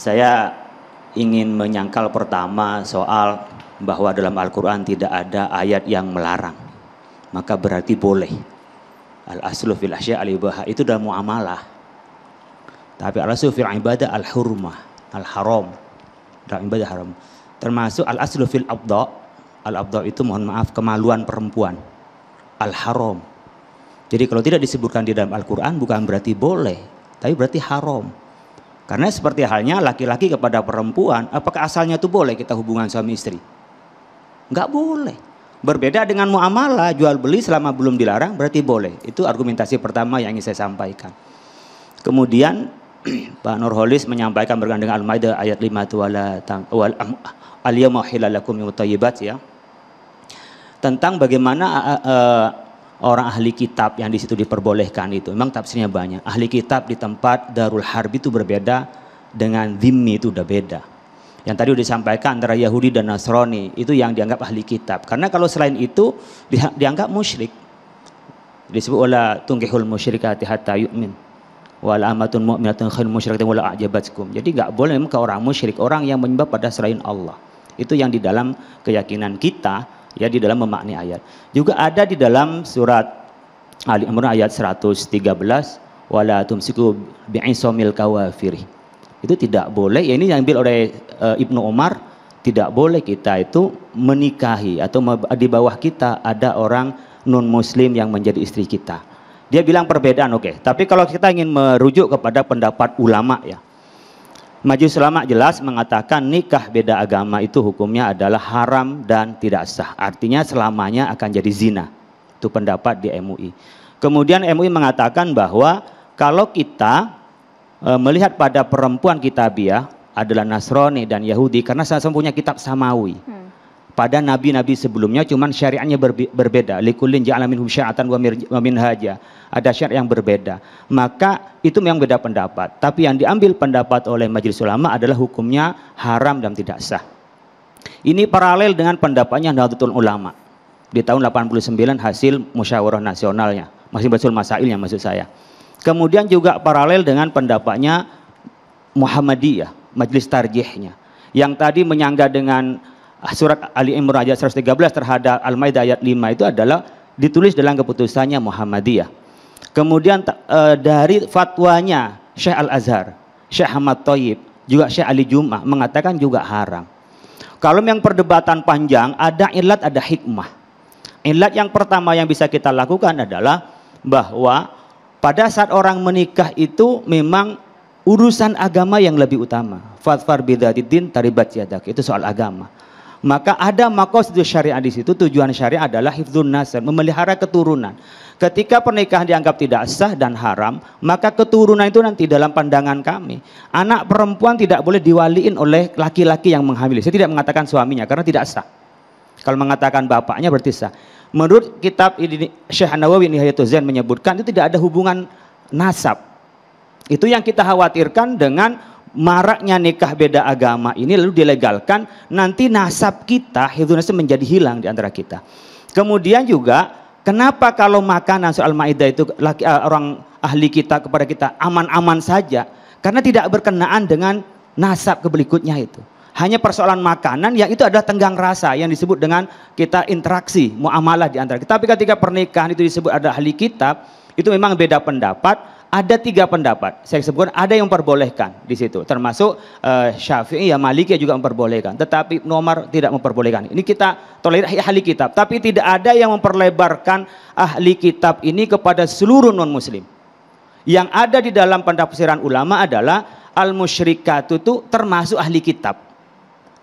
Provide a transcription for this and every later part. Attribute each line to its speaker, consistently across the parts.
Speaker 1: Saya ingin menyangkal pertama soal bahwa dalam Al-Quran tidak ada ayat yang melarang. Maka berarti boleh. Al-aslu fil asya al-ibaha itu dalam muamalah. Tapi al-aslu fil ibadah al-hurmah, al-haram. Dalam ibadah haram. Termasuk al-aslu fil abda. Al-abda itu mohon maaf kemaluan perempuan. Al-haram. Jadi kalau tidak disebutkan di dalam Al-Quran bukan berarti boleh. Tapi berarti haram. Karena seperti halnya laki-laki kepada perempuan, apakah asalnya itu boleh kita hubungan suami istri? Enggak boleh. Berbeda dengan muamalah, jual beli selama belum dilarang berarti boleh. Itu argumentasi pertama yang ingin saya sampaikan. Kemudian Pak Nurholis menyampaikan berkaitan dengan Al-Maidah ayat 5 itu wala wal al ya tentang bagaimana uh, uh, orang ahli kitab yang di situ diperbolehkan itu. Memang tafsirnya banyak. Ahli kitab di tempat Darul Harbi itu berbeda dengan Dhimmi itu udah beda. Yang tadi udah disampaikan antara Yahudi dan Nasrani itu yang dianggap ahli kitab. Karena kalau selain itu dianggap musyrik. Disebut wala tungkihul musyrikati hatta yu'min. Wala amatun mu'minatun khairun musyrikatin wala ajabatkum. Jadi nggak boleh memang orang musyrik, orang yang menyembah pada selain Allah. Itu yang di dalam keyakinan kita ya di dalam memakni ayat. Juga ada di dalam surat Ali Imran ayat 113 wala tumsiku bi'isamil kawafiri. Itu tidak boleh. Ya ini yang diambil oleh e, Ibnu Umar tidak boleh kita itu menikahi atau di bawah kita ada orang non muslim yang menjadi istri kita. Dia bilang perbedaan oke, okay. tapi kalau kita ingin merujuk kepada pendapat ulama ya. Maju selama jelas mengatakan nikah beda agama itu hukumnya adalah haram dan tidak sah. Artinya selamanya akan jadi zina. Itu pendapat di MUI. Kemudian MUI mengatakan bahwa kalau kita e, melihat pada perempuan kitabiah adalah Nasrani dan Yahudi karena saya punya kitab Samawi. Hmm pada nabi-nabi sebelumnya cuman syariatnya berbeda likulin ja'ala minhum sya'atan wa minhaja ada syariat yang berbeda maka itu memang beda pendapat tapi yang diambil pendapat oleh majelis ulama adalah hukumnya haram dan tidak sah ini paralel dengan pendapatnya Nahdlatul Ulama di tahun 89 hasil musyawarah nasionalnya masih bersul masailnya maksud saya kemudian juga paralel dengan pendapatnya Muhammadiyah majelis tarjihnya yang tadi menyangga dengan Ah, surat Ali Imran ayat 113 terhadap Al-Maidah ayat 5 itu adalah ditulis dalam keputusannya Muhammadiyah. Kemudian eh, dari fatwanya Syekh Al-Azhar, Syekh Ahmad Toyib, juga Syekh Ali Jum'ah mengatakan juga haram. Kalau yang perdebatan panjang ada ilat ada hikmah. Ilat yang pertama yang bisa kita lakukan adalah bahwa pada saat orang menikah itu memang urusan agama yang lebih utama. Fatfar bidatidin taribat yadak itu soal agama. Maka ada makos itu syariah di situ, tujuan syariah adalah hifdun nasr, memelihara keturunan. Ketika pernikahan dianggap tidak sah dan haram, maka keturunan itu nanti dalam pandangan kami. Anak perempuan tidak boleh diwaliin oleh laki-laki yang menghamili. Saya tidak mengatakan suaminya karena tidak sah. Kalau mengatakan bapaknya berarti sah. Menurut kitab ini, Syekh Nawawi Nihayatul Zain menyebutkan itu tidak ada hubungan nasab. Itu yang kita khawatirkan dengan maraknya nikah beda agama ini lalu dilegalkan, nanti nasab kita, hidunasi menjadi hilang di antara kita. Kemudian juga, kenapa kalau makanan soal ma'idah itu laki, eh, orang ahli kita kepada kita aman-aman saja, karena tidak berkenaan dengan nasab keberikutnya itu. Hanya persoalan makanan yang itu adalah tenggang rasa yang disebut dengan kita interaksi, muamalah di antara kita. Tapi ketika pernikahan itu disebut ada ahli kitab, itu memang beda pendapat ada tiga pendapat. Saya sebutkan ada yang memperbolehkan di situ, termasuk uh, Syafi'i ya Maliki juga memperbolehkan, tetapi Nomar tidak memperbolehkan. Ini kita tolerir ahli kitab, tapi tidak ada yang memperlebarkan ahli kitab ini kepada seluruh non muslim. Yang ada di dalam pendafsiran ulama adalah al musyrikat itu termasuk ahli kitab.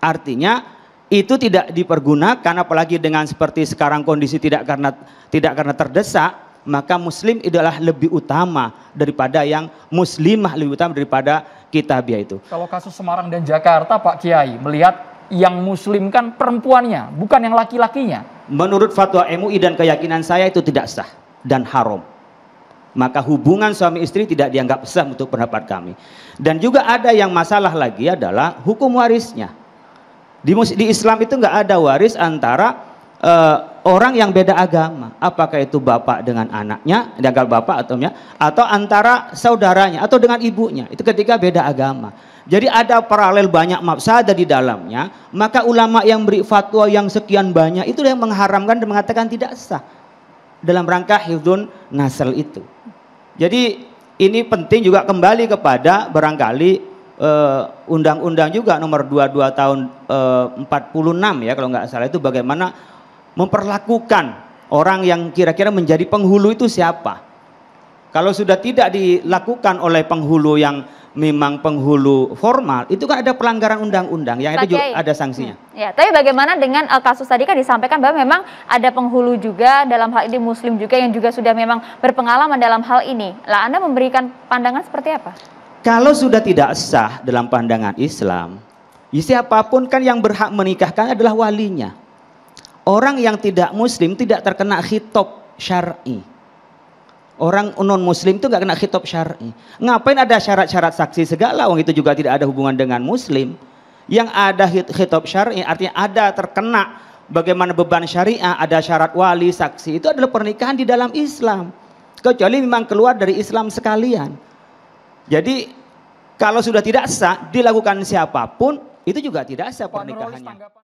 Speaker 1: Artinya itu tidak dipergunakan apalagi dengan seperti sekarang kondisi tidak karena tidak karena terdesak maka muslim adalah lebih utama daripada yang muslimah lebih utama daripada kitabiah itu. Kalau kasus Semarang dan Jakarta Pak Kiai melihat yang muslim kan perempuannya, bukan yang laki-lakinya. Menurut fatwa MUI dan keyakinan saya itu tidak sah dan haram. Maka hubungan suami istri tidak dianggap sah untuk pendapat kami. Dan juga ada yang masalah lagi adalah hukum warisnya. Di, di Islam itu nggak ada waris antara uh, orang yang beda agama, apakah itu bapak dengan anaknya, dengan bapak atau ya, atau antara saudaranya atau dengan ibunya. Itu ketika beda agama. Jadi ada paralel banyak mafsada di dalamnya, maka ulama yang beri fatwa yang sekian banyak itu yang mengharamkan dan mengatakan tidak sah dalam rangka hifdun nasal itu. Jadi ini penting juga kembali kepada barangkali eh, undang-undang uh, juga nomor 22 tahun eh, uh, 46 ya kalau nggak salah itu bagaimana memperlakukan orang yang kira-kira menjadi penghulu itu siapa. Kalau sudah tidak dilakukan oleh penghulu yang memang penghulu formal, itu kan ada pelanggaran undang-undang yang itu juga ada sanksinya. Hmm. Ya, tapi bagaimana dengan uh, kasus tadi kan disampaikan bahwa memang ada penghulu juga dalam hal ini muslim juga yang juga sudah memang berpengalaman dalam hal ini. Lah Anda memberikan pandangan seperti apa? Kalau sudah tidak sah dalam pandangan Islam, ya siapapun kan yang berhak menikahkan adalah walinya. Orang yang tidak muslim tidak terkena khitab syar'i. Orang non muslim itu nggak kena khitab syar'i. Ngapain ada syarat-syarat saksi segala? Wong itu juga tidak ada hubungan dengan muslim. Yang ada khitab syar'i artinya ada terkena bagaimana beban syariah, ada syarat wali, saksi. Itu adalah pernikahan di dalam Islam. Kecuali memang keluar dari Islam sekalian. Jadi kalau sudah tidak sah dilakukan siapapun itu juga tidak sah pernikahannya.